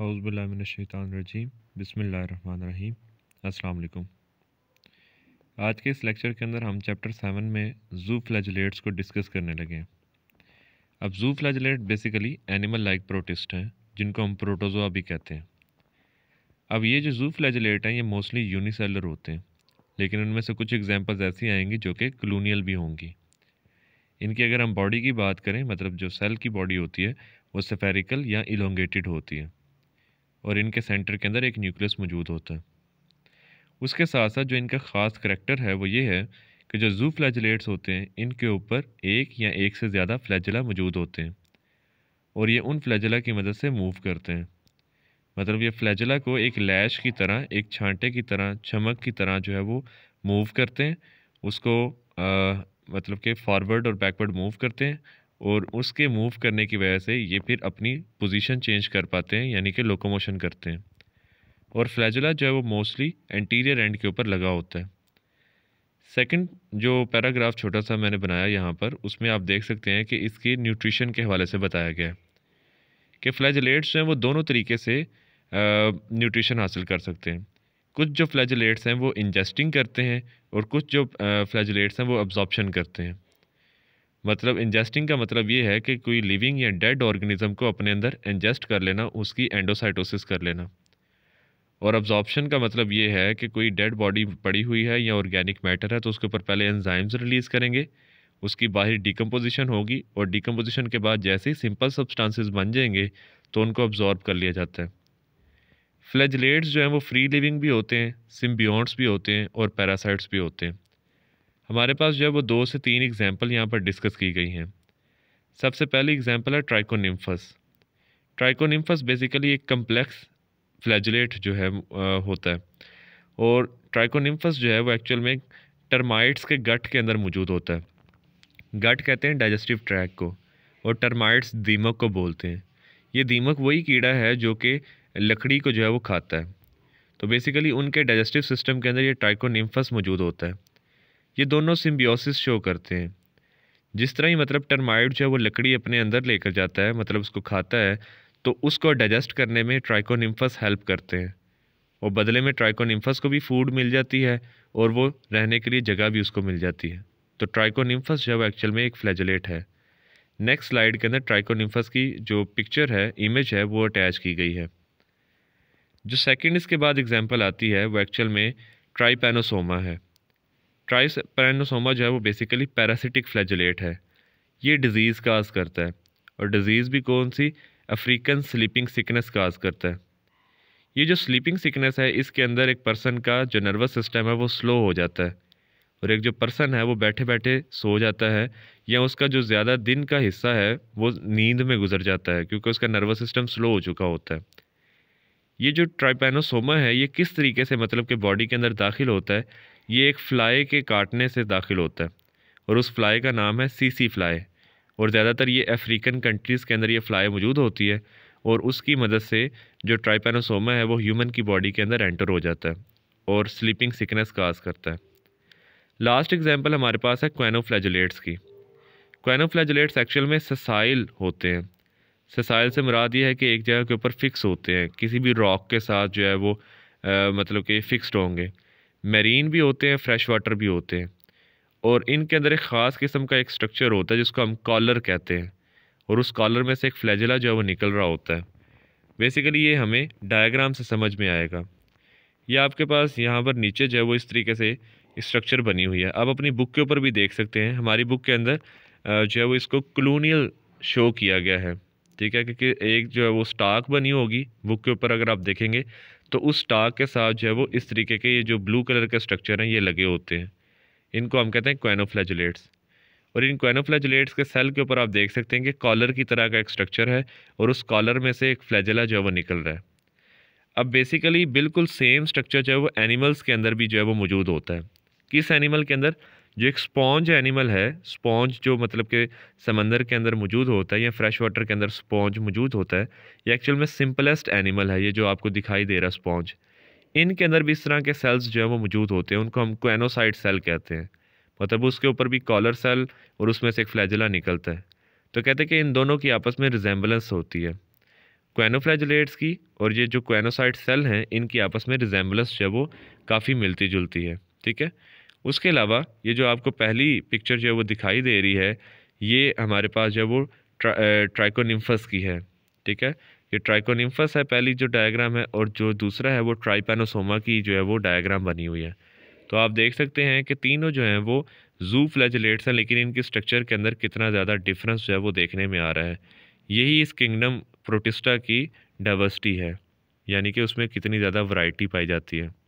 हौज़बिल्लाशैतरजीम बसमीम अल्लाम आज के इस लेक्चर के अंदर हम चैप्टर सेवन में जू फ्लैजलेट्स को डिस्कस करने लगे हैं अब zooflagellate basically animal like protist हैं जिनको हम प्रोटोजोआ भी कहते हैं अब ये जो जू फ्लैजलेट हैं ये मोस्टली यूनिसेलर होते हैं लेकिन उनमें से कुछ एग्जाम्पल्स ऐसी आएंगी जो कि कलोनियल भी होंगी इनकी अगर हम बॉडी की बात करें मतलब जो सेल की बॉडी होती है वो सफेरिकल या इलोंगेटेड होती है और इनके सेंटर के अंदर एक न्यूक्लियस मौजूद होता है उसके साथ साथ जो इनका ख़ास करेक्टर है वो ये है कि जो जू फ्लैजलेट्स होते हैं इनके ऊपर एक या एक से ज़्यादा फ्लैजला मौजूद होते हैं और ये उन फ्लैजला की मदद से मूव करते हैं मतलब ये फ्लैजला को एक लैश की तरह एक छांटे की तरह चमक की तरह जो है वो मूव करते हैं उसको आ, मतलब कि फॉरवर्ड और बैकवर्ड मूव करते हैं और उसके मूव करने की वजह से ये फिर अपनी पोजीशन चेंज कर पाते हैं यानी कि लोकोमोशन करते हैं और फ्लैजुला जो है वो मोस्टली एंटीरियर एंड के ऊपर लगा होता है सेकंड जो पैराग्राफ छोटा सा मैंने बनाया यहाँ पर उसमें आप देख सकते हैं कि इसकी न्यूट्रिशन के हवाले से बताया गया है कि फ्लैजलेट्स हैं वो दोनों तरीके से न्यूट्रिशन हासिल कर सकते हैं कुछ जो फ्लैजलेट्स हैं वो इंजेस्टिंग करते हैं और कुछ जो फ्लैजलेट्स हैं वो अब्जॉर्बशन करते हैं मतलब इंजेस्टिंग का मतलब ये है कि कोई लिविंग या डेड ऑर्गेनिज्म को अपने अंदर इंजेस्ट कर लेना उसकी एंडोसाइटोसिस कर लेना और अब्जॉर्प्शन का मतलब ये है कि कोई डेड बॉडी पड़ी हुई है या ऑर्गेनिक मैटर है तो उसके ऊपर पहले एंजाइम्स रिलीज़ करेंगे उसकी बाहर डिकम्पोजिशन होगी और डिकम्पोजिशन के बाद जैसे ही सिंपल सब्सटांसिस बन जाएंगे तो उनको अब्जॉर्ब कर लिया जाता है फ्लैजलेट्स जो हैं वो फ्री लिविंग भी होते हैं सिम्बियस भी होते हैं और पैरासाइट्स भी होते हैं हमारे पास जो है वो दो से तीन एग्जाम्पल यहाँ पर डिस्कस की गई हैं सबसे पहली एग्जाम्पल है ट्राइकोनिम्फस ट्राइकोनिम्फस बेसिकली एक कम्प्लेक्स फ्लैजलेट जो है होता है और ट्राइकोनिम्फस जो है वो एक्चुअल में टर्माइट्स के गट के अंदर मौजूद होता है गट कहते हैं डाइजेस्टिव ट्रैक को और टर्माइट्स दीमक को बोलते हैं ये दीमक वही कीड़ा है जो कि लकड़ी को जो है वो खाता है तो बेसिकली उनके डाइजेस्टिव सिस्टम के अंदर ये ट्राइकोनिम्फस मौजूद होता है ये दोनों सिम्बियोसिस शो करते हैं जिस तरह ही मतलब टर्माइड जो है वो लकड़ी अपने अंदर लेकर जाता है मतलब उसको खाता है तो उसको डाइजेस्ट करने में ट्राइकोनिम्फस हेल्प करते हैं और बदले में ट्राइकोनिम्फस को भी फूड मिल जाती है और वो रहने के लिए जगह भी उसको मिल जाती है तो ट्राइकोनिम्फस जो है वो एक्चुअल में एक फ्लैजलेट है नेक्स्ट स्लाइड के अंदर ट्राइकोनिम्फस की जो पिक्चर है इमेज है वो अटैच की गई है जो सेकेंड इसके बाद एग्जाम्पल आती है वो एक्चुअल में ट्राइपेनोसोमा है ट्राइस पैरानोसोमा जो है वो बेसिकली पैरासिटिक फ्लैजलेट है ये डिज़ीज़ काज करता है और डिज़ीज़ भी कौन सी अफ्रीकन स्लीपिंग सिकनेस काज करता है ये जो स्लीपिंग सिकनेस है इसके अंदर एक पर्सन का जो नर्वस सिस्टम है वो स्लो हो जाता है और एक जो पर्सन है वो बैठे बैठे सो जाता है या उसका जो ज़्यादा दिन का हिस्सा है वो नींद में गुजर जाता है क्योंकि उसका नर्वस सिस्टम स्लो हो चुका होता है ये जो ट्राइपेनोसोमा है ये किस तरीके से मतलब कि बॉडी के अंदर दाखिल होता है ये एक फ्लाई के काटने से दाखिल होता है और उस फ्लाई का नाम है सीसी फ्लाई और ज़्यादातर ये अफ्रीकन कंट्रीज़ के अंदर ये फ्लाई मौजूद होती है और उसकी मदद से जो ट्राइपेनोसोमा है वो ह्यूमन की बॉडी के अंदर एंटर हो जाता है और स्लीपिंग सिकनेस काज करता है लास्ट एग्जाम्पल हमारे पास है क्वेनोफ्लैजुलेट्स की क्वेनोफ्लैजुलेट्स एक्चुअल में ससाइल होते हैं ससाइल से मुराद ये है कि एक जगह के ऊपर फिक्स होते हैं किसी भी रॉक के साथ जो है वो आ, मतलब कि फ़िक्स्ड होंगे मेरीन भी होते हैं फ्रेश वाटर भी होते हैं और इनके अंदर एक ख़ास किस्म का एक स्ट्रक्चर होता है जिसको हम कॉलर कहते हैं और उस कॉलर में से एक फ्लैजला जो है वो निकल रहा होता है बेसिकली ये हमें डायग्राम से समझ में आएगा ये आपके पास यहाँ पर नीचे जो है वो इस तरीके से स्ट्रक्चर बनी हुई है आप अपनी बुक के ऊपर भी देख सकते हैं हमारी बुक के अंदर जो है वो इसको क्लूनियल शो किया गया है ठीक है क्योंकि एक जो है वो स्टाक बनी होगी बुक के ऊपर अगर आप देखेंगे तो उस स्टाक के साथ जो है वो इस तरीके के ये जो ब्लू कलर के स्ट्रक्चर हैं ये लगे होते हैं इनको हम कहते हैं क्वेनोफ्लैजुलेट्स और इन क्वेनोफ्लैजुलेट्स के सेल के ऊपर आप देख सकते हैं कि कॉलर की तरह का एक स्ट्रक्चर है और उस कॉलर में से एक फ्लैजला जो है वो निकल रहा है अब बेसिकली बिल्कुल सेम स्ट्रक्चर जो है वो एनिमल्स के अंदर भी जो है वो मौजूद होता है किस एनिमल के अंदर जो एक स्पॉन्ज एनिमल है स्पॉन्ज जो मतलब के समंदर के अंदर मौजूद होता है या फ्रेश वाटर के अंदर स्पॉन्ज मौजूद होता है ये एक्चुअल में सिंपलेस्ट एनिमल है ये जो आपको दिखाई दे रहा स्पॉन्ज इनके अंदर भी इस तरह के सेल्स जो है वो मौजूद होते हैं उनको हम क्वेनोसाइड सेल कहते हैं मतलब उसके ऊपर भी कॉलर सेल और उसमें से एक फ्लैजला निकलता है तो कहते हैं कि इन दोनों की आपस में रिजेंबलेंस होती है क्वेनोफ्लैजलेट्स की और ये जो क्वेनोसाइड सेल हैं इनकी आपस में रिजेंबलेंस जो है वो काफ़ी मिलती जुलती है ठीक है उसके अलावा ये जो आपको पहली पिक्चर जो है वो दिखाई दे रही है ये हमारे पास जो है वो ट्रा, ट्राइकोनिम्फस की है ठीक है ये ट्राइकोनिम्फस है पहली जो डायग्राम है और जो दूसरा है वो ट्राइपेनोसोमा की जो है वो डायग्राम बनी हुई है तो आप देख सकते हैं कि तीनों जो हैं वो जू फ्लैजलेट्स हैं लेकिन इनकी स्ट्रक्चर के अंदर कितना ज़्यादा डिफरेंस जो है वो देखने में आ रहा है यही इस किंगडम प्रोटिस्टा की डाइवर्सिटी है यानी कि उसमें कितनी ज़्यादा वैरायटी पाई जाती है